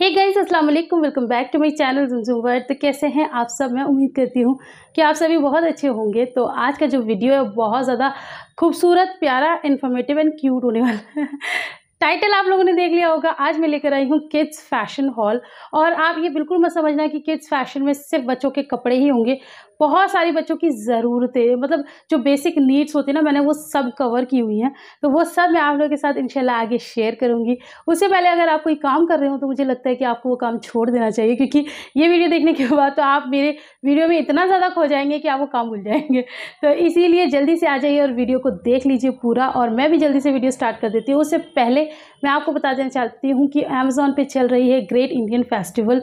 हे guys अस्सलाम वालेकुम welcome back to my channel Zamzam world तो कैसे हैं आप सब मैं उम्मीद करती हूँ कि आप सभी बहुत अच्छे होंगे तो आज का जो वीडियो है बहुत ज़्यादा खूबसूरत प्यारा इन्फॉर्मेटिव एंड क्यूट होने वाला है टाइटल आप लोगों ने देख लिया होगा आज मैं लेकर आई हूँ किड्स फैशन हॉल और आप ये बिल्कुल मत समझना कि किड्स फैशन में सिर्फ बच्चों के कपड़े ही होंगे बहुत सारी बच्चों की ज़रूरतें मतलब जो बेसिक नीड्स होती है ना मैंने वो सब कवर की हुई हैं तो वो सब मैं आप लोगों के साथ इंशाल्लाह आगे शेयर करूँगी उससे पहले अगर आप कोई काम कर रहे हो तो मुझे लगता है कि आपको वो काम छोड़ देना चाहिए क्योंकि ये वीडियो देखने के बाद तो आप मेरे वीडियो में इतना ज़्यादा खो जाएंगे कि आप वो काम भूल जाएंगे तो इसीलिए जल्दी से आ जाइए और वीडियो को देख लीजिए पूरा और मैं भी जल्दी से वीडियो स्टार्ट कर देती हूँ उससे पहले मैं आपको बता देना चाहती हूँ कि अमेज़ोन पर चल रही है ग्रेट इंडियन फेस्टिवल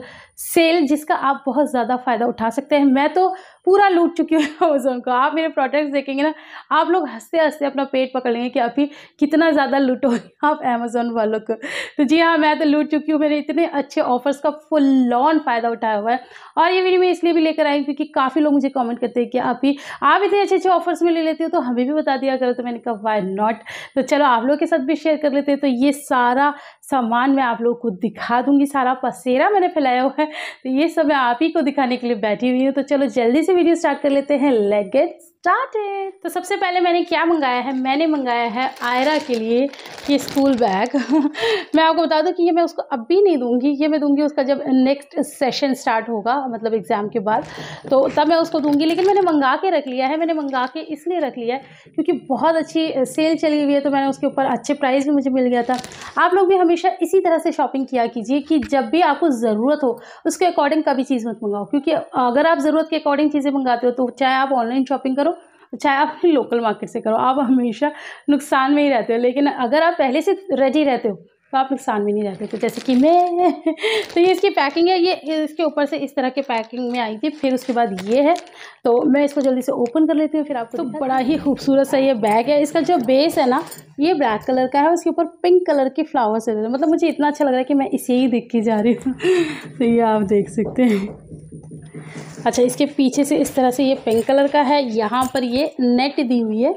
सेल जिसका आप बहुत ज़्यादा फ़ायदा उठा सकते हैं मैं तो पूरा लूट चुकी हूँ अमेजोन को आप मेरे प्रोडक्ट्स देखेंगे ना आप लोग हंसते हंसते अपना पेट पकड़ लेंगे कि अभी कितना ज़्यादा लूटो आप अमेजोन वालों को तो जी हाँ मैं तो लूट चुकी हूँ मैंने इतने अच्छे ऑफर्स का फुल ऑन फ़ायदा उठाया हुआ है और ये वीडियो मैं इसलिए भी लेकर आई क्योंकि काफ़ी लोग मुझे कॉमेंट करते हैं कि आप ही आप इतने अच्छे अच्छे ऑफर्स में ले लेते हो तो हमें भी बता दिया करो तो मैंने कहा वाई नॉट तो चलो आप लोग के साथ भी शेयर कर लेते हैं तो ये सारा सामान मैं आप लोग को दिखा दूंगी सारा पसेरा मैंने फैलाया हुआ है तो ये सब मैं आप ही को दिखाने के लिए बैठी हुई हूँ तो चलो जल्दी से वीडियो स्टार्ट कर लेते हैं लेगेट्स स्टार्टेड तो सबसे पहले मैंने क्या मंगाया है मैंने मंगाया है आयरा के लिए ये स्कूल बैग मैं आपको बता दूं कि ये मैं उसको अभी नहीं दूंगी ये मैं दूंगी उसका जब नेक्स्ट सेशन स्टार्ट होगा मतलब एग्ज़ाम के बाद तो तब मैं उसको दूंगी लेकिन मैंने मंगा के रख लिया है मैंने मंगा के इसलिए रख लिया है क्योंकि बहुत अच्छी सेल चली हुई है तो मैंने उसके ऊपर अच्छे प्राइस भी मुझे मिल गया था आप लोग भी हमेशा इसी तरह से शॉपिंग किया कीजिए कि जब भी आपको ज़रूरत हो उसके अकॉर्डिंग कभी चीज़ मत मंगाओ क्योंकि अगर आप ज़रूरत के अकॉर्डिंग चीज़ें मंगाते हो तो चाहे आप ऑनलाइन शॉपिंग करो चाहे अच्छा, आप लोकल मार्केट से करो आप हमेशा नुकसान में ही रहते हो लेकिन अगर आप पहले से रेडी रहते हो तो आप नुकसान भी नहीं रहते तो जैसे कि मैं तो ये इसकी पैकिंग है ये इसके ऊपर से इस तरह के पैकिंग में आई थी फिर उसके बाद ये है तो मैं इसको जल्दी से ओपन कर लेती हूँ फिर आपको तो बड़ा ही खूबसूरत सा ये बैग है इसका जो बेस है ना ये ब्लैक कलर का है उसके ऊपर पिंक कलर के फ्लावर्स है मतलब मुझे इतना अच्छा लग रहा है कि मैं इसे ही देख के जा रही हूँ तो ये आप देख सकते हैं अच्छा इसके पीछे से इस तरह से ये पिंक कलर का है यहाँ पर ये नेट दी हुई है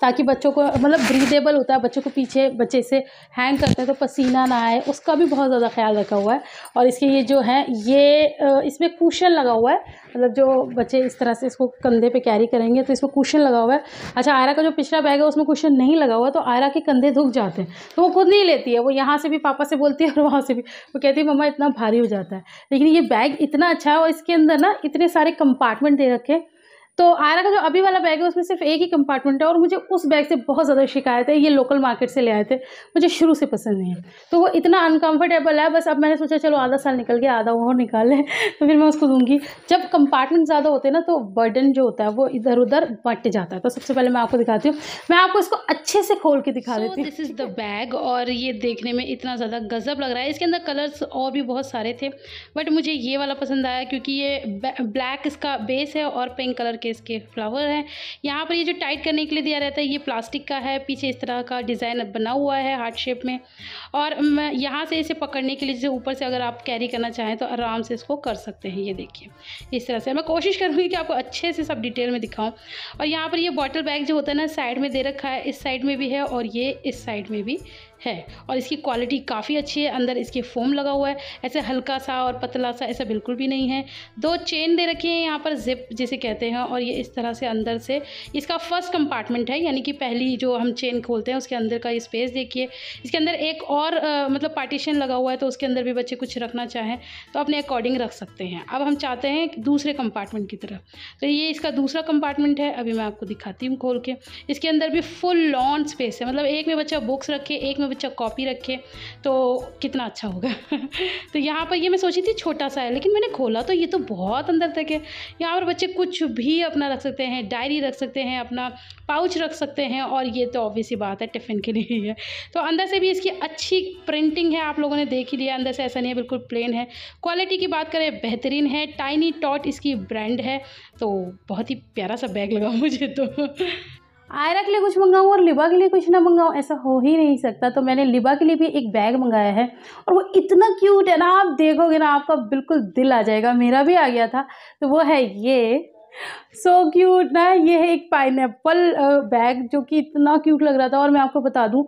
ताकि बच्चों को मतलब ब्रीदेबल होता है बच्चों को पीछे बच्चे से हैंग करते हैं तो पसीना ना आए उसका भी बहुत ज़्यादा ख्याल रखा हुआ है और इसके ये जो है ये इसमें कुशन लगा हुआ है मतलब जो बच्चे इस तरह से इसको कंधे पे कैरी करेंगे तो इसमें कुशन लगा हुआ है अच्छा आयरा का जो पिछला बैग है उसमें कुशन नहीं लगा हुआ तो आयरा के कंधे धुक जाते हैं तो वो खुद नहीं लेती है वो यहाँ से भी पापा से बोलती है और वहाँ से भी वो कहती है मम्मा इतना भारी हो जाता है लेकिन ये बैग इतना अच्छा है और इसके अंदर ना इतने सारे कंपार्टमेंट दे रखे तो आयरा का जो अभी वाला बैग है उसमें सिर्फ एक ही कंपार्टमेंट है और मुझे उस बैग से बहुत ज़्यादा शिकायत है ये लोकल मार्केट से ले आए थे मुझे शुरू से पसंद नहीं है तो वो इतना अनकम्फर्टेबल है बस अब मैंने सोचा चलो आधा साल निकल गया आधा और लें तो फिर मैं उसको दूँगी जब कंपार्टमेंट ज़्यादा होते हैं ना तो बर्डन जो होता है वो इधर उधर बट जाता है तो सबसे पहले मैं आपको दिखाती हूँ मैं आपको इसको अच्छे से खोल के दिखा देती हूँ दिस इज़ द बैग और ये देखने में इतना ज़्यादा गजब लग रहा है इसके अंदर कलर्स और भी बहुत सारे थे बट मुझे ये वाला पसंद आया क्योंकि ये ब्लैक इसका बेस है और पिंक कलर के इसके फ्लावर हैं यहाँ पर ये जो टाइट करने के लिए दिया रहता है ये प्लास्टिक का है पीछे इस तरह का डिज़ाइन बना हुआ है हार्ट शेप में और यहाँ से इसे पकड़ने के लिए जैसे ऊपर से अगर आप कैरी करना चाहें तो आराम से इसको कर सकते हैं ये देखिए इस तरह से मैं कोशिश करूँगी कि आपको अच्छे से सब डिटेल में दिखाऊँ और यहाँ पर ये बॉटल बैग जो होता है ना साइड में दे रखा है इस साइड में भी है और ये इस साइड में भी है और इसकी क्वालिटी काफ़ी अच्छी है अंदर इसके फोम लगा हुआ है ऐसे हल्का सा और पतला सा ऐसा बिल्कुल भी नहीं है दो चेन दे रखी है यहाँ पर जिप जिसे कहते हैं और ये इस तरह से अंदर से इसका फर्स्ट कंपार्टमेंट है यानी कि पहली जो हम चेन खोलते हैं उसके अंदर का स्पेस देखिए इसके अंदर एक और आ, मतलब पार्टीशन लगा हुआ है तो उसके अंदर भी बच्चे कुछ रखना चाहें तो अपने अकॉर्डिंग रख सकते हैं अब हम चाहते हैं दूसरे कंपार्टमेंट की तरफ तो ये इसका दूसरा कंपार्टमेंट है अभी मैं आपको दिखाती हूँ खोल के इसके अंदर भी फुल लॉन स्पेस है मतलब एक में बच्चा बुक्स रखे एक में कुछ कॉपी रखे तो कितना अच्छा होगा तो यहाँ पर ये मैं सोची थी छोटा सा है लेकिन मैंने खोला तो ये तो बहुत अंदर तक है यहाँ पर बच्चे कुछ भी अपना रख सकते हैं डायरी रख सकते हैं अपना पाउच रख सकते हैं और ये तो ऑब्वियस ही बात है टिफ़िन के लिए ही है तो अंदर से भी इसकी अच्छी प्रिंटिंग है आप लोगों ने देख ही लिया अंदर से ऐसा नहीं है बिल्कुल प्लेन है क्वालिटी की बात करें बेहतरीन है टाइनी टॉट इसकी ब्रांड है तो बहुत ही प्यारा सा बैग लगा मुझे तो आयरा के लिए कुछ मंगाऊँ और लिबा के लिए कुछ ना मंगाऊँ ऐसा हो ही नहीं सकता तो मैंने लिबा के लिए भी एक बैग मंगाया है और वो इतना क्यूट है ना आप देखोगे ना आपका बिल्कुल दिल आ जाएगा मेरा भी आ गया था तो वो है ये सो so क्यूट ना ये है एक पाइन बैग जो कि इतना क्यूट लग रहा था और मैं आपको बता दूँ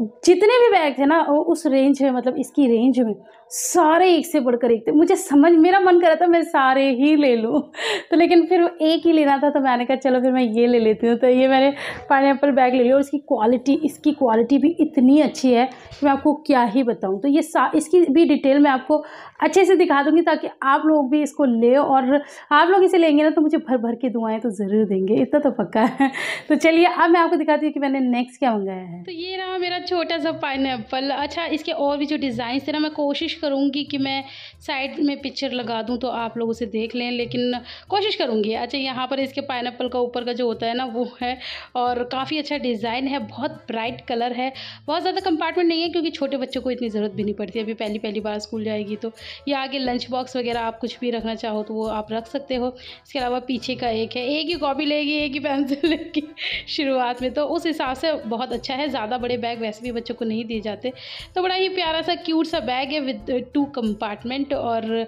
जितने भी बैग थे ना उस रेंज में मतलब इसकी रेंज में सारे एक से बढ़कर एक थे मुझे समझ मेरा मन कर रहा था मैं सारे ही ले लूँ तो लेकिन फिर एक ही लेना था तो मैंने कहा चलो फिर मैं ये ले लेती हूँ तो ये मैंने पाइन बैग ले लिया और इसकी क्वालिटी इसकी क्वालिटी भी इतनी अच्छी है कि मैं आपको क्या ही बताऊँ तो ये इसकी भी डिटेल मैं आपको अच्छे से दिखा दूँगी ताकि आप लोग भी इसको ले और आप लोग इसे लेंगे ना तो मुझे भर भर के दुआएँ तो ज़रूर देंगे इतना तो पक्का है तो चलिए अब मैं आपको दिखाती हूँ कि मैंने नेक्स्ट क्या मंगाया है तो ये रहा मेरा छोटा सा पाइन अच्छा इसके और भी जो डिज़ाइन थे ना मैं कोशिश करूँगी कि मैं साइड में पिक्चर लगा दूँ तो आप लोग उसे देख लें लेकिन कोशिश करूँगी अच्छा यहाँ पर इसके पाइन का ऊपर का जो होता है ना वो है और काफ़ी अच्छा डिज़ाइन है बहुत ब्राइट कलर है बहुत ज़्यादा कंपार्टमेंट नहीं है क्योंकि छोटे बच्चों को इतनी ज़रूरत भी नहीं पड़ती अभी पहली पहली बार स्कूल जाएगी तो या आगे लंच बॉक्स वगैरह आप कुछ भी रखना चाहो तो वो आप रख सकते हो इसके अलावा पीछे का एक है एक ही कॉपी लेगी एक ही पेंसिल लेगी शुरुआत में तो उस हिसाब से बहुत अच्छा है ज़्यादा बड़े बैग वैसे भी बच्चों को नहीं दिए जाते तो बड़ा ही प्यारा सा क्यूट सा बैग है विद टू कंपार्टमेंट वाइट और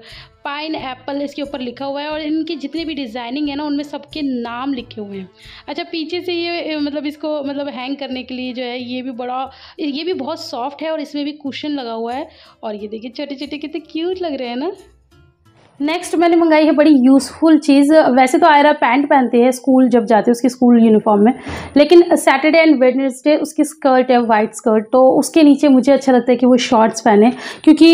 पाइन एप्पल इसके ऊपर लिखा हुआ है और इनकी जितनी भी डिज़ाइनिंग है ना उनमें सबके नाम लिखे हुए हैं अच्छा पीछे से ये मतलब इसको मतलब हैंग करने के लिए जो है ये भी बड़ा ये भी बहुत सॉफ्ट है और इसमें भी कुशन लगा हुआ है और ये देखिए छोटे छोटे कितने क्यूट लग रहे हैं ना नेक्स्ट मैंने मंगाई है बड़ी यूज़फुल चीज़ वैसे तो आयरा पैंट पहनती है स्कूल जब जाते हैं उसकी स्कूल यूनिफॉर्म में लेकिन सैटरडे एंड वेडनेसडे उसकी स्कर्ट है वाइट स्कर्ट तो उसके नीचे मुझे अच्छा लगता है कि वो शॉर्ट्स पहने क्योंकि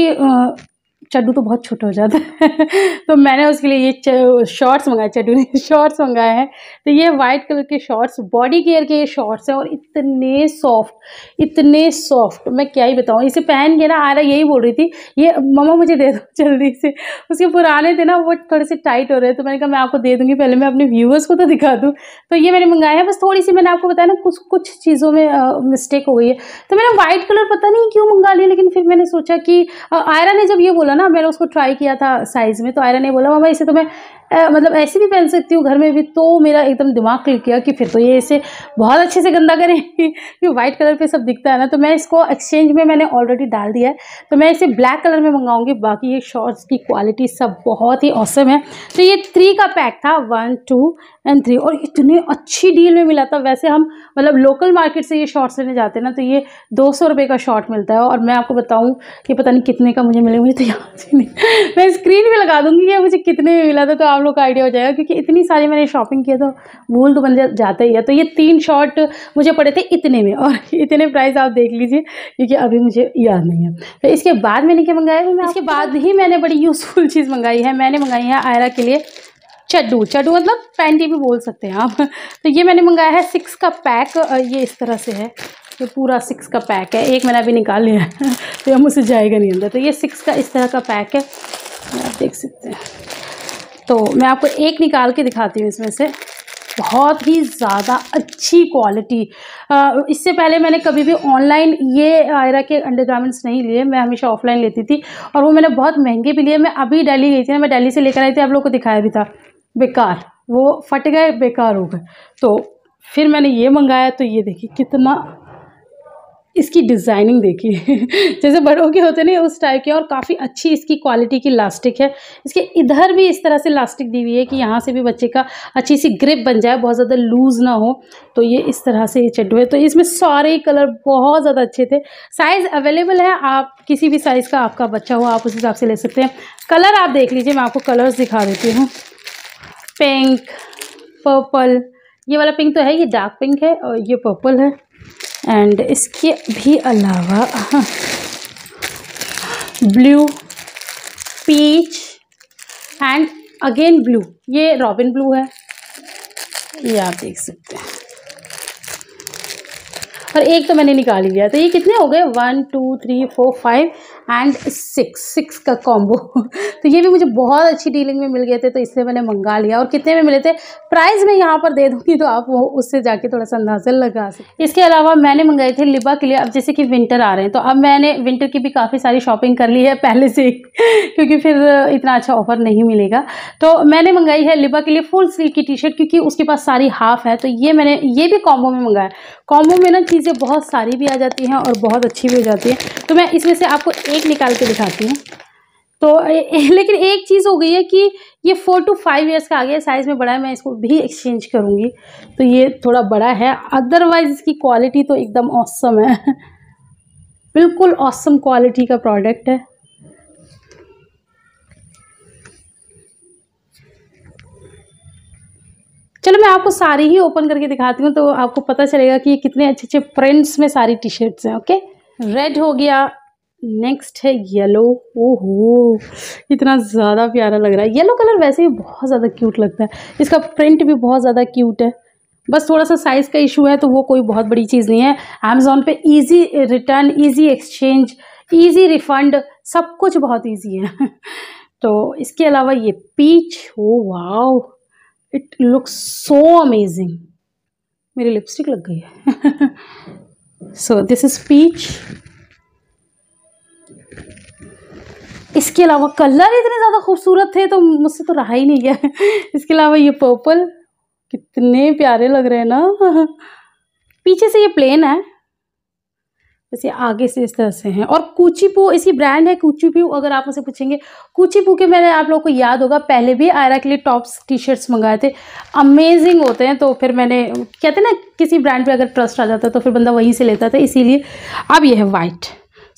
चड्डू तो बहुत छोटा हो जाता है तो मैंने उसके लिए ये शॉर्ट्स मंगाए चड्डू ने शॉर्ट्स मंगाए हैं तो ये वाइट कलर के शॉर्ट्स बॉडी केयर के ये शॉर्ट्स हैं और इतने सॉफ्ट इतने सॉफ्ट मैं क्या ही बताऊँ इसे पहन के ना आरा यही बोल रही थी ये मम्मा मुझे दे दो जल्दी से उसके पुराने थे ना वो थोड़े से टाइट हो रहे तो मैंने कहा मैं आपको दे दूँगी पहले मैं अपने व्यूवर्स को तो दिखा दूँ तो ये मैंने मंगाया है बस थोड़ी सी मैंने आपको बताया ना कुछ कुछ चीज़ों में मिस्टेक हो गई है तो मैंने वाइट कलर पता नहीं क्यों मंगा लिया लेकिन फिर मैंने सोचा कि आयरा ने जब ये बोला ना मैंने उसको ट्राई किया था साइज़ में तो आयरा ने बोला मामा इसे तुम्हें तो मतलब ऐसे भी पहन सकती हूँ घर में भी तो मेरा एकदम दिमाग क्लिक किया कि फिर तो ये इसे बहुत अच्छे से गंदा करें कि वाइट कलर पे सब दिखता है ना तो मैं इसको एक्सचेंज में मैंने ऑलरेडी डाल दिया है तो मैं इसे ब्लैक कलर में मंगाऊंगी बाकी ये शॉर्ट्स की क्वालिटी सब बहुत ही औसम है तो ये थ्री का पैक था वन टू एंड थ्री और इतने अच्छी डील में मिला था वैसे हम मतलब लोकल मार्केट से ये शॉर्ट्स लेने जाते हैं ना तो ये दो सौ का शॉर्ट मिलता है और मैं आपको बताऊँ कि पता नहीं कितने का मुझे मिले मुझे तो याद ही नहीं मैं स्क्रीन भी लगा दूँगी कि मुझे कितने में मिला था तो आप आप लोग का आइडिया हो जाएगा क्योंकि इतनी सारी मैंने शॉपिंग की तो भूल तो बन जाता ही है तो ये तीन शॉट मुझे पड़े थे इतने में और इतने प्राइस आप देख लीजिए क्योंकि अभी मुझे याद नहीं है तो इसके बाद मैंने क्या मंगाया है इसके बाद ही मैंने बड़ी यूज़फुल चीज़ मंगाई है मैंने मंगाई है आयरा के लिए चड्डू चड्डू मतलब पैंटी भी बोल सकते हैं आप तो ये मैंने मंगाया है सिक्स का पैक ये इस तरह से है ये पूरा सिक्स का पैक है एक मैंने अभी निकाल लिया है तो हम उसे जाएगा नहीं अंदर तो ये सिक्स का इस तरह का पैक है आप देख सकते हैं तो मैं आपको एक निकाल के दिखाती हूँ इसमें से बहुत ही ज़्यादा अच्छी क्वालिटी इससे पहले मैंने कभी भी ऑनलाइन ये आयरा के अंडरगारमेंट्स नहीं लिए मैं हमेशा ऑफलाइन लेती थी और वो मैंने बहुत महंगे भी लिए मैं अभी दिल्ली गई थी ना मैं दिल्ली से लेकर आई थी आप लोग को दिखाया भी था बेकार वो फट गए बेकार हो गए तो फिर मैंने ये मंगाया तो ये देखिए कितना इसकी डिज़ाइनिंग देखिए जैसे बड़ों के होते नहीं उस टाइप के और काफ़ी अच्छी इसकी क्वालिटी की लास्टिक है इसके इधर भी इस तरह से लास्टिक दी हुई है कि यहाँ से भी बच्चे का अच्छी सी ग्रिप बन जाए बहुत ज़्यादा लूज़ ना हो तो ये इस तरह से ये चड्डू है तो इसमें सारे कलर बहुत ज़्यादा अच्छे थे साइज़ अवेलेबल है आप किसी भी साइज़ का आपका बच्चा हो आप उस हिसाब से ले सकते हैं कलर आप देख लीजिए मैं आपको कलर्स दिखा देती हूँ पिंक पर्पल ये वाला पिंक तो है ये डार्क पिंक है और ये पर्पल है एंड इसके भी अलावा blue peach and again blue ये रॉबिन ब्लू है ये आप देख सकते हैं और एक तो मैंने निकाल लिया तो ये कितने हो गए one two three four five and six six का कॉम्बो तो ये भी मुझे बहुत अच्छी डीलिंग में मिल गए थे तो इसलिए मैंने मंगा लिया और कितने में मिले थे प्राइस मैं यहाँ पर दे दूँगी तो आप वो उससे जाके थोड़ा सा अंदाजा लगा सकते इसके अलावा मैंने मंगाए थे लिबा के लिए अब जैसे कि विंटर आ रहे हैं तो अब मैंने विंटर की भी काफ़ी सारी शॉपिंग कर ली है पहले से क्योंकि फिर इतना अच्छा ऑफर नहीं मिलेगा तो मैंने मंगाई है लिबा के लिए फुल स्लीव की टी शर्ट क्योंकि उसके पास सारी हाफ है तो ये मैंने ये भी कॉम्बो में मंगाया कॉम्बो में ना चीज़ें बहुत सारी भी आ जाती हैं और बहुत अच्छी भी हो जाती हैं तो मैं इसमें से आपको एक एक निकाल के दिखाती हूँ तो लेकिन एक चीज़ हो गई है कि ये फोर टू फाइव इयर्स का आ गया साइज़ में बड़ा है मैं इसको भी एक्सचेंज करूँगी तो ये थोड़ा बड़ा है अदरवाइज़ इसकी क्वालिटी तो एकदम औसम है बिल्कुल औसम क्वालिटी का प्रोडक्ट है चलो मैं आपको सारी ही ओपन करके दिखाती हूँ तो आपको पता चलेगा कि कितने अच्छे अच्छे प्रिंट्स में सारी टी शर्ट्स हैं ओके रेड हो गया नेक्स्ट है येलो ओहो इतना ज़्यादा प्यारा लग रहा है येलो कलर वैसे ही बहुत ज़्यादा क्यूट लगता है इसका प्रिंट भी बहुत ज़्यादा क्यूट है बस थोड़ा सा साइज़ का इशू है तो वो कोई बहुत बड़ी चीज़ नहीं है अमेज़ोन पे easy return easy exchange easy refund सब कुछ बहुत इजी है तो इसके अलावा ये peach oh wow it looks so amazing मेरी लिपस्टिक लग गई है सो दिस इज़ पीच इसके अलावा कलर इतने ज़्यादा खूबसूरत थे तो मुझसे तो रहा ही नहीं गया इसके अलावा ये पर्पल कितने प्यारे लग रहे हैं ना पीछे से ये प्लेन है वैसे आगे से इस तरह से हैं और कूचीपू इसी ब्रांड है कूचीपू अगर आप मुझसे पूछेंगे कूचीपू के मैंने आप लोग को याद होगा पहले भी आयरा के लिए टॉप्स टी शर्ट्स मंगाए थे अमेजिंग होते हैं तो फिर मैंने कहते ना किसी ब्रांड पे अगर ट्रस्ट आ जाता है तो फिर बंदा वहीं से लेता था इसीलिए अब यह है वाइट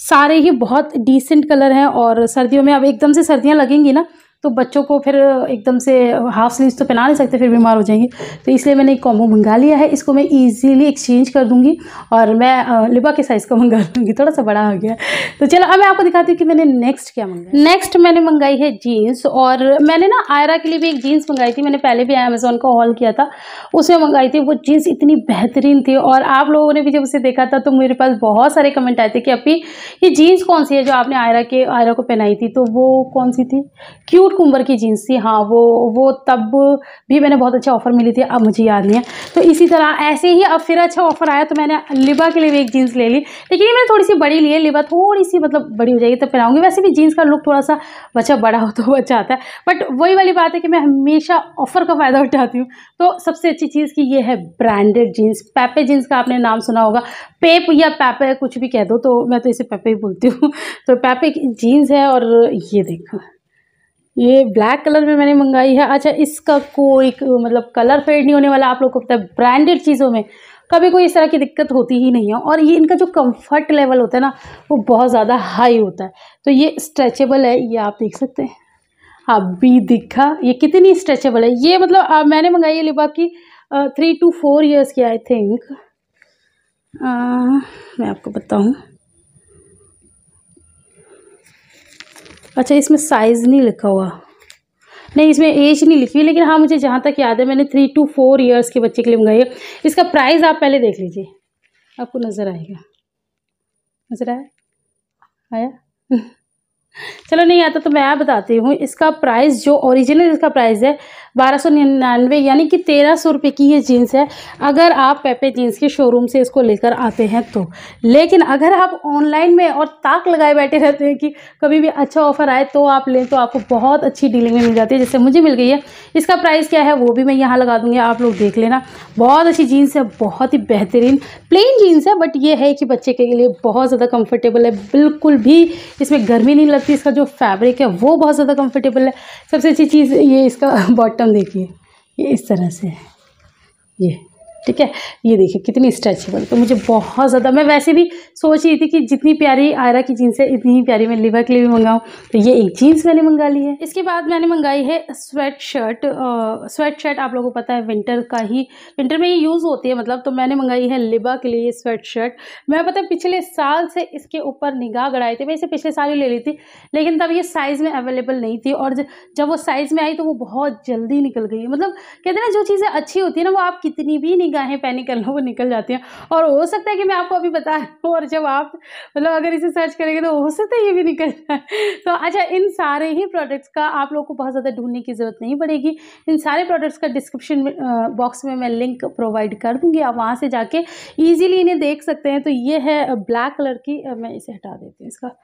सारे ही बहुत डिसेंट कलर हैं और सर्दियों में अब एकदम से सर्दियाँ लगेंगी ना तो बच्चों को फिर एकदम से हाफ स्लीव्स तो पहना नहीं सकते फिर बीमार हो जाएंगे तो इसलिए मैंने एक कॉम्बो मंगा लिया है इसको मैं ईज़िली एक्सचेंज कर दूँगी और मैं लिबा के साइज़ का मंगा लूँगी थोड़ा सा बड़ा हो गया तो चलो अब मैं आपको दिखाती हूँ कि मैंने नेक्स्ट क्या मंगाया नेक्स्ट मैंने मंगाई है जीन्स और मैंने ना आयरा के लिए भी एक जीन्स मंगाई थी मैंने पहले भी अमेज़ोन का हॉल किया था उसमें मंगाई थी वो जीन्स इतनी बेहतरीन थी और आप लोगों ने भी जब उसे देखा था तो मेरे पास बहुत सारे कमेंट आए थे कि अपी ये जीन्स कौन सी है जो आपने आयरा के आयरा को पहनाई थी तो वो कौन सी थी क्यूट कुंवर की जीन्स थी हाँ वो वो तब भी मैंने बहुत अच्छा ऑफ़र मिली थी अब मुझे याद नहीं है तो इसी तरह ऐसे ही अब फिर अच्छा ऑफ़र आया तो मैंने लिबा के लिए भी एक जीन्स ले ली लेकिन ये मैंने थोड़ी सी बड़ी ली है लिबा थोड़ी सी मतलब बड़ी हो जाएगी तब पहनाऊँगी वैसे भी जीन्स का लुक थोड़ा सा बच्चा बड़ा हो तो बच्चा आता है बट वही वाली बात है कि मैं हमेशा ऑफ़र का फ़ायदा उठाती हूँ तो सबसे अच्छी चीज़ की ये है ब्रांडेड जीन्स पैपे जीन्स का आपने नाम सुना होगा पेप या पैपे कुछ भी कह दो तो मैं तो इसे पैपे ही बोलती हूँ तो पैपे जीन्स है और ये देखो ये ब्लैक कलर में मैंने मंगाई है अच्छा इसका कोई मतलब कलर फेड नहीं होने वाला आप लोग को पता है ब्रांडेड चीज़ों में कभी कोई इस तरह की दिक्कत होती ही नहीं है और ये इनका जो कंफर्ट लेवल होता है ना वो बहुत ज़्यादा हाई होता है तो ये स्ट्रेचेबल है ये आप देख सकते हैं अभी दिखा ये कितनी स्ट्रेचेबल है ये मतलब आ, मैंने मंगाई है लिबा की थ्री टू फोर ईयर्स की आई थिंक मैं आपको बताऊँ अच्छा इसमें साइज़ नहीं लिखा हुआ नहीं इसमें एज नहीं लिखी हुई लेकिन हाँ मुझे जहाँ तक याद है मैंने थ्री टू फोर इयर्स के बच्चे के लिए मंगाई है इसका प्राइस आप पहले देख लीजिए आपको नज़र आएगा नज़र आया आया चलो नहीं आता तो मैं बताती हूँ इसका प्राइस जो ओरिजिनल इसका प्राइस है बारह सौ निन्यानवे यानी कि तेरह सौ रुपये की ये जीन्स है अगर आप पेपे जीन्स के शोरूम से इसको लेकर आते हैं तो लेकिन अगर आप ऑनलाइन में और ताक लगाए बैठे रहते हैं कि कभी भी अच्छा ऑफर आए तो आप लें तो आपको बहुत अच्छी डीलिंग में मिल जाती है जैसे मुझे मिल गई है इसका प्राइस क्या है वो भी मैं यहाँ लगा दूँगी आप लोग देख लेना बहुत अच्छी जीन्स है बहुत ही बेहतरीन प्लेन जीन्स है बट ये है कि बच्चे के लिए बहुत ज़्यादा कम्फर्टेबल है बिल्कुल भी इसमें गर्मी नहीं लग सकती है इसका जो फैब्रिक है वो बहुत ज़्यादा कंफर्टेबल है सबसे अच्छी चीज़ ये इसका बॉटम देखिए ये इस तरह से है ये ठीक है ये देखिए कितनी स्ट्रेचेबल तो मुझे बहुत ज़्यादा मैं वैसे भी सोच रही थी कि जितनी प्यारी आयरा की जीन्स है इतनी ही प्यारी मैं लिवर के लिए भी मंगाऊँ तो ये एक जीन्स मैंने मंगा ली है इसके बाद मैंने मंगाई है स्वेट शर्ट स्वेट शर्ट आप लोगों को पता है विंटर का ही विंटर में ही यूज़ होती है मतलब तो मैंने मंगाई है लिबा के लिए ये स्वेट शर्ट मैं पता पिछले साल से इसके ऊपर निगाह गड़ाई थी मैं इसे पिछले साल ही ले ली थी लेकिन तब ये साइज़ में अवेलेबल नहीं थी और जब वो साइज़ में आई तो वो बहुत जल्दी निकल गई मतलब कहते हैं ना जो चीज़ें अच्छी होती है ना वो आप कितनी भी निगाहें पैनिक कर लो वो निकल जाती हैं और हो सकता है कि मैं आपको अभी बता हूँ और जब आप मतलब अगर इसे सर्च करेंगे तो हो सकता है ये भी निकल जाए तो अच्छा इन सारे ही प्रोडक्ट्स का आप लोग को बहुत ज़्यादा ढूंढने की ज़रूरत नहीं पड़ेगी इन सारे प्रोडक्ट्स का डिस्क्रिप्शन बॉक्स में मैं लिंक प्रोवाइड कर दूँगी आप वहाँ से जाके ईजिली इन्हें देख सकते हैं तो ये है ब्लैक कलर की मैं इसे हटा देती हूँ इसका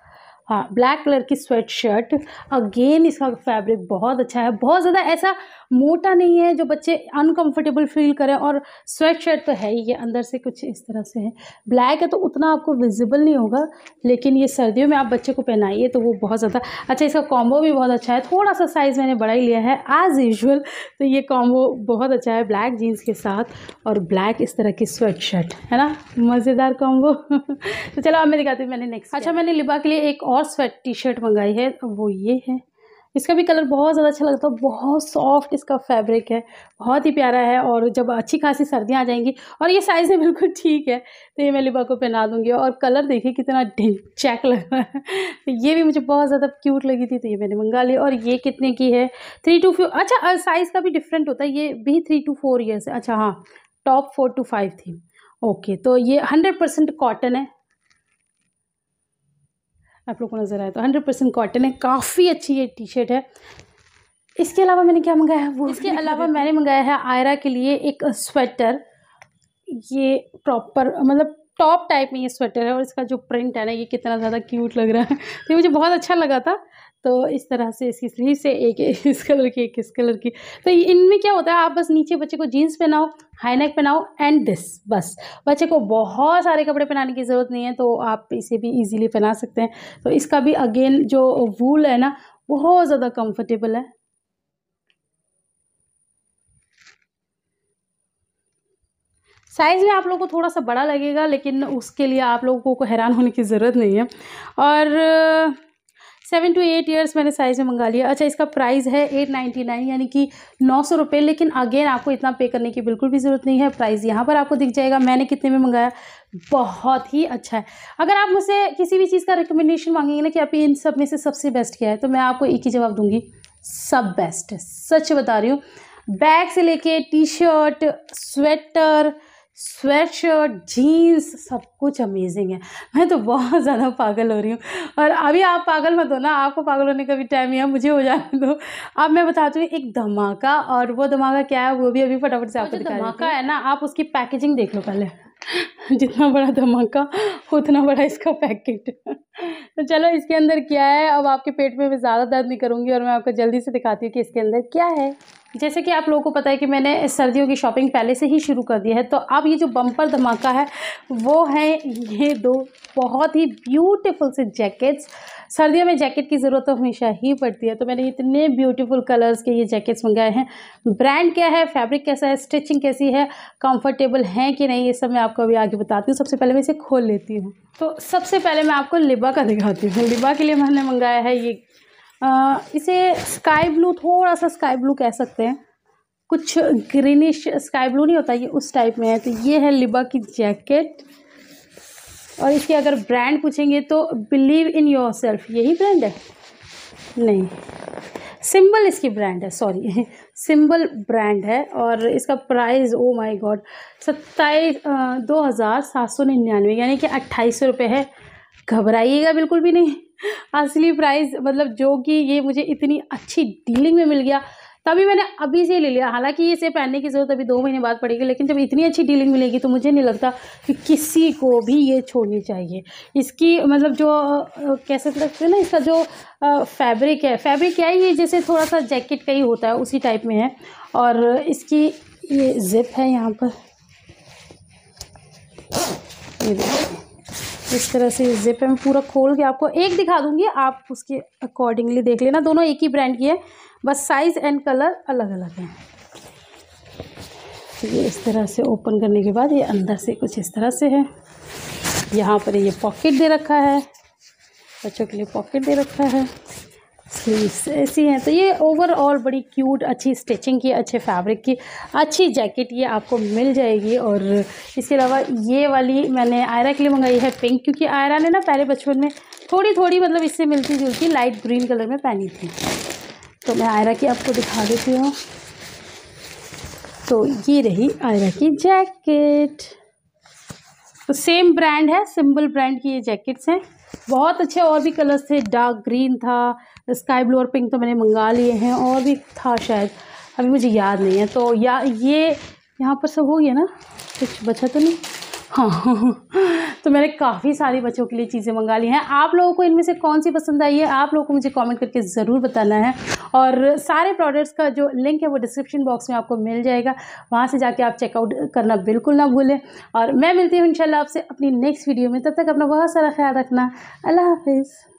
हाँ ब्लैक कलर की स्वेट शर्ट अगेन इसका फैब्रिक बहुत अच्छा है बहुत ज़्यादा ऐसा मोटा नहीं है जो बच्चे अनकंफर्टेबल फील करें और स्वेट शर्ट तो है ही ये अंदर से कुछ इस तरह से है ब्लैक है तो उतना आपको विजिबल नहीं होगा लेकिन ये सर्दियों में आप बच्चे को पहनाइए तो वो बहुत ज़्यादा अच्छा इसका कॉम्बो भी बहुत अच्छा है थोड़ा सा साइज़ मैंने बढ़ा ही लिया है एज़ यूजल तो ये कॉम्बो बहुत अच्छा है ब्लैक जीन्स के साथ और ब्लैक इस तरह की स्वेट शर्ट है ना मज़ेदार कॉम्बो तो चलो अब मैं दिखाती हूँ मैंने नेक्स्ट अच्छा मैंने लिबा के लिए एक और और स्वेट टी शर्ट मंगाई है वो ये है इसका भी कलर बहुत ज़्यादा अच्छा लगता है बहुत सॉफ्ट इसका फैब्रिक है बहुत ही प्यारा है और जब अच्छी खासी सर्दियाँ आ जाएंगी और ये साइज़ है बिल्कुल ठीक है तो ये मैं लिबा को पहना दूँगी और कलर देखिए कितना चैक लग रहा है तो ये भी मुझे बहुत ज़्यादा क्यूट लगी थी तो ये मैंने मंगा ली और ये कितने की है थ्री टू फोर अच्छा साइज़ का भी डिफरेंट होता है ये भी थ्री टू फोर ईयर्स है अच्छा हाँ टॉप फोर टू फाइव थी ओके तो ये हंड्रेड परसेंट कॉटन है आप लोग को नज़र आए तो हंड्रेड परसेंट कॉटन है काफ़ी अच्छी ये टी शर्ट है इसके अलावा मैंने क्या मंगाया है वो इसके अलावा मैंने मंगाया है आयरा के लिए एक स्वेटर ये प्रॉपर मतलब टॉप टाइप में ये स्वेटर है और इसका जो प्रिंट है ना ये कितना ज़्यादा क्यूट लग रहा है ये मुझे बहुत अच्छा लगा था तो इस तरह से इसकी स्लीव से एक इस कलर की एक इस कलर की तो इनमें क्या होता है आप बस नीचे बच्चे को जीन्स पहनाओ हाई नेक पहनाओ एंड दिस बस बच्चे को बहुत सारे कपड़े पहनाने की ज़रूरत नहीं है तो आप इसे भी इजीली पहना सकते हैं तो इसका भी अगेन जो वूल है ना बहुत ज़्यादा कंफर्टेबल है साइज़ में आप लोगों को थोड़ा सा बड़ा लगेगा लेकिन उसके लिए आप लोगों को हैरान होने की ज़रूरत नहीं है और सेवन टू एट ईयर्स मैंने साइज़ में मंगा लिया अच्छा इसका प्राइस है एट नाइन्टी नाइन यानी कि नौ सौ रुपये लेकिन अगेन आपको इतना पे करने की बिल्कुल भी ज़रूरत नहीं है प्राइस यहाँ पर आपको दिख जाएगा मैंने कितने में मंगाया बहुत ही अच्छा है अगर आप मुझसे किसी भी चीज़ का रिकमेंडेशन मांगेंगे ना कि आप इन सब में से सबसे बेस्ट क्या है तो मैं आपको एक ही जवाब दूँगी सब बेस्ट सच बता रही हूँ बैग से लेके T shirt sweater sweatshirt jeans सब कुछ अमेजिंग है मैं तो बहुत ज़्यादा पागल हो रही हूँ और अभी आप पागल मत हो ना आपको पागल होने का भी टाइम है मुझे हो जाने दो अब मैं बताती हूँ एक धमाका और वो धमाका क्या है वो भी अभी फटाफट से आपको धमाका है ना आप उसकी पैकेजिंग देख लो पहले जितना बड़ा धमाका उतना बड़ा इसका पैकेट तो चलो इसके अंदर क्या है अब आपके पेट में मैं ज़्यादा दर्द नहीं करूँगी और मैं आपको जल्दी से दिखाती हूँ कि इसके अंदर क्या है जैसे कि आप लोगों को पता है कि मैंने सर्दियों की शॉपिंग पहले से ही शुरू कर दी है तो अब ये जो बम्पर धमाका है वो है ये दो बहुत ही ब्यूटीफुल से जैकेट्स सर्दियों में जैकेट की ज़रूरत तो हमेशा ही पड़ती है तो मैंने इतने ब्यूटीफुल कलर्स के ये जैकेट्स मंगाए हैं ब्रांड क्या है फैब्रिक कैसा है स्टिचिंग कैसी है कम्फर्टेबल है कि नहीं ये सब मैं आपको अभी आगे बताती हूँ सबसे पहले मैं इसे खोल लेती हूँ तो सबसे पहले मैं आपको लिबा का दिखाती हूँ लिबा के लिए मैंने मंगाया है ये इसे स्काई ब्लू थोड़ा सा स्काई ब्लू कह सकते हैं कुछ ग्रीनिश स्काई ब्लू नहीं होता ये उस टाइप में है तो ये है लिबा की जैकेट और इसके अगर ब्रांड पूछेंगे तो बिलीव इन योर सेल्फ यही ब्रांड है नहीं सिंबल इसकी ब्रांड है सॉरी सिंबल ब्रांड है और इसका प्राइस ओ माय गॉड सत्ताईस दो हज़ार सात सौ निन्यानवे यानी कि अट्ठाईस सौ रुपये है घबराइएगा बिल्कुल भी नहीं असली प्राइस मतलब जो कि ये मुझे इतनी अच्छी डीलिंग में मिल गया तभी मैंने अभी से ले लिया हालांकि ये इसे पहनने की ज़रूरत अभी दो महीने बाद पड़ेगी लेकिन जब इतनी अच्छी डीलिंग मिलेगी तो मुझे नहीं लगता कि किसी को भी ये छोड़नी चाहिए इसकी मतलब जो कैसे लगते हैं ना इसका जो फैब्रिक है फैब्रिक क्या है ये जैसे थोड़ा सा जैकेट का ही होता है उसी टाइप में है और इसकी ये जिप है यहाँ पर ये देखिए इस तरह से जिप है मैं पूरा खोल के आपको एक दिखा दूंगी आप उसके अकॉर्डिंगली देख लेना दोनों एक ही ब्रांड की है बस साइज़ एंड कलर अलग अलग है ये इस तरह से ओपन करने के बाद ये अंदर से कुछ इस तरह से है यहाँ पर ये पॉकेट दे रखा है बच्चों के लिए पॉकेट दे रखा है स्लीव्स ऐसी हैं तो ये ओवरऑल बड़ी क्यूट अच्छी स्टिचिंग की अच्छे फैब्रिक की अच्छी जैकेट ये आपको मिल जाएगी और इसके अलावा ये वाली मैंने आयरा के लिए मंगाई है पिंक क्योंकि आयरा ने ना पहले बचपन में थोड़ी थोड़ी मतलब इससे मिलती जुलती लाइट ग्रीन कलर में पहनी थी तो मैं आयरा की आपको दिखा देती हूँ तो ये रही आयरा की जैकेट तो सेम ब्रांड है सिंबल ब्रांड की ये जैकेट्स हैं बहुत अच्छे और भी कलर्स थे डार्क ग्रीन था स्काई ब्लू और पिंक तो मैंने मंगा लिए हैं और भी था शायद अभी मुझे याद नहीं है तो या ये यहाँ पर सब हो गया ना कुछ बचा तो नहीं हाँ तो मैंने काफ़ी सारी बच्चों के लिए चीज़ें मंगा ली हैं आप लोगों को इनमें से कौन सी पसंद आई है आप लोगों को मुझे कमेंट करके ज़रूर बताना है और सारे प्रोडक्ट्स का जो लिंक है वो डिस्क्रिप्शन बॉक्स में आपको मिल जाएगा वहाँ से जाके आप चेकआउट करना बिल्कुल ना भूलें और मैं मिलती हूँ इन आपसे अपनी नेक्स्ट वीडियो में तब तक अपना बहुत सारा ख्याल रखना अल्लाह हाफिज़